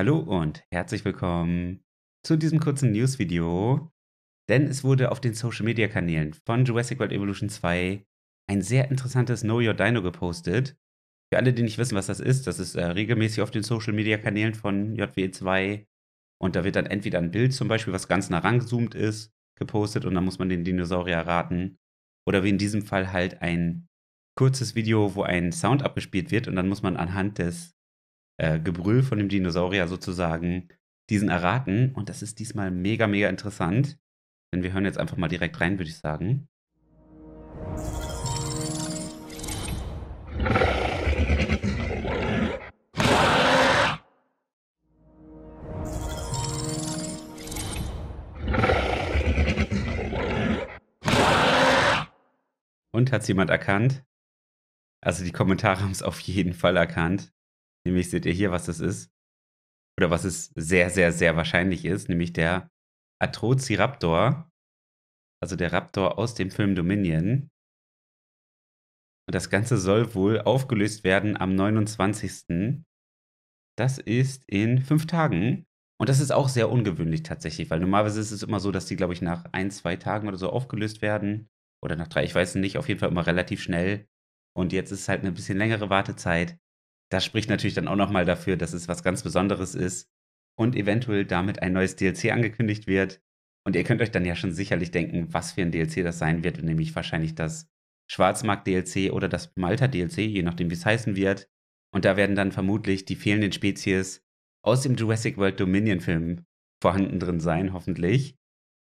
Hallo und herzlich willkommen zu diesem kurzen News-Video, denn es wurde auf den Social-Media-Kanälen von Jurassic World Evolution 2 ein sehr interessantes Know Your Dino gepostet. Für alle, die nicht wissen, was das ist, das ist äh, regelmäßig auf den Social-Media-Kanälen von JWE2 und da wird dann entweder ein Bild zum Beispiel, was ganz nah rangezoomt ist, gepostet und dann muss man den Dinosaurier raten oder wie in diesem Fall halt ein kurzes Video, wo ein Sound abgespielt wird und dann muss man anhand des äh, Gebrüll von dem Dinosaurier sozusagen diesen erraten. Und das ist diesmal mega, mega interessant. Denn wir hören jetzt einfach mal direkt rein, würde ich sagen. Und hat es jemand erkannt? Also die Kommentare haben es auf jeden Fall erkannt. Nämlich seht ihr hier, was das ist. Oder was es sehr, sehr, sehr wahrscheinlich ist, nämlich der Atrociraptor, also der Raptor aus dem Film Dominion. Und das Ganze soll wohl aufgelöst werden am 29. Das ist in fünf Tagen. Und das ist auch sehr ungewöhnlich tatsächlich, weil normalerweise ist es immer so, dass die, glaube ich, nach ein, zwei Tagen oder so aufgelöst werden. Oder nach drei, ich weiß nicht, auf jeden Fall immer relativ schnell. Und jetzt ist es halt eine bisschen längere Wartezeit das spricht natürlich dann auch nochmal dafür, dass es was ganz Besonderes ist und eventuell damit ein neues DLC angekündigt wird. Und ihr könnt euch dann ja schon sicherlich denken, was für ein DLC das sein wird, nämlich wahrscheinlich das Schwarzmarkt-DLC oder das Malta-DLC, je nachdem, wie es heißen wird. Und da werden dann vermutlich die fehlenden Spezies aus dem Jurassic World Dominion-Film vorhanden drin sein, hoffentlich.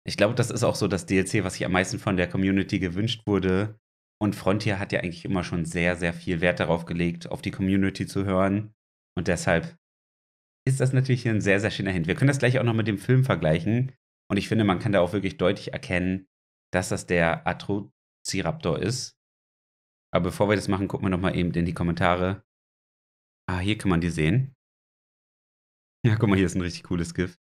Ich glaube, das ist auch so das DLC, was sich am meisten von der Community gewünscht wurde, und Frontier hat ja eigentlich immer schon sehr, sehr viel Wert darauf gelegt, auf die Community zu hören. Und deshalb ist das natürlich hier ein sehr, sehr schöner Hint. Wir können das gleich auch noch mit dem Film vergleichen. Und ich finde, man kann da auch wirklich deutlich erkennen, dass das der Atrociraptor ist. Aber bevor wir das machen, gucken wir nochmal eben in die Kommentare. Ah, hier kann man die sehen. Ja, guck mal, hier ist ein richtig cooles GIF.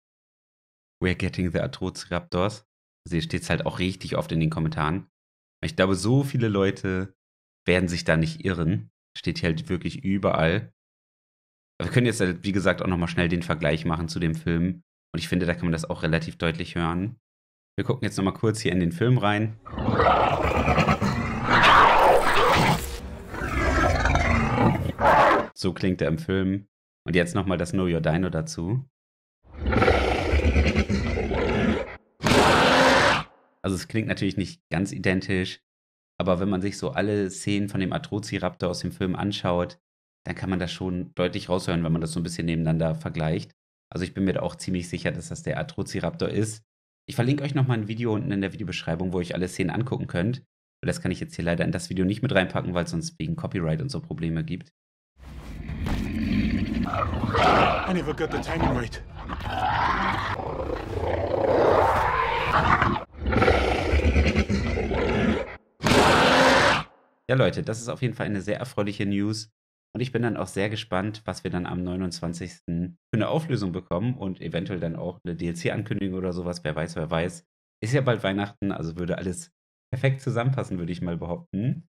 We're getting the Atrociraptors. Also hier steht es halt auch richtig oft in den Kommentaren. Ich glaube, so viele Leute werden sich da nicht irren. Steht hier halt wirklich überall. Aber wir können jetzt, halt, wie gesagt, auch nochmal schnell den Vergleich machen zu dem Film. Und ich finde, da kann man das auch relativ deutlich hören. Wir gucken jetzt nochmal kurz hier in den Film rein. So klingt er im Film. Und jetzt nochmal das Know Your Dino dazu. Also es klingt natürlich nicht ganz identisch, aber wenn man sich so alle Szenen von dem Atrociraptor aus dem Film anschaut, dann kann man das schon deutlich raushören, wenn man das so ein bisschen nebeneinander vergleicht. Also ich bin mir da auch ziemlich sicher, dass das der Atrociraptor ist. Ich verlinke euch nochmal ein Video unten in der Videobeschreibung, wo ihr euch alle Szenen angucken könnt. Weil das kann ich jetzt hier leider in das Video nicht mit reinpacken, weil es sonst wegen Copyright und so Probleme gibt. I never got the timing right. Ja, Leute, das ist auf jeden Fall eine sehr erfreuliche News. Und ich bin dann auch sehr gespannt, was wir dann am 29. für eine Auflösung bekommen und eventuell dann auch eine DLC-Ankündigung oder sowas. Wer weiß, wer weiß. Ist ja bald Weihnachten, also würde alles perfekt zusammenpassen, würde ich mal behaupten.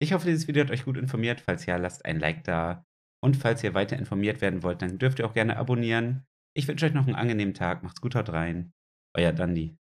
Ich hoffe, dieses Video hat euch gut informiert. Falls ja, lasst ein Like da. Und falls ihr weiter informiert werden wollt, dann dürft ihr auch gerne abonnieren. Ich wünsche euch noch einen angenehmen Tag. Macht's gut, haut rein. Euer Dandy.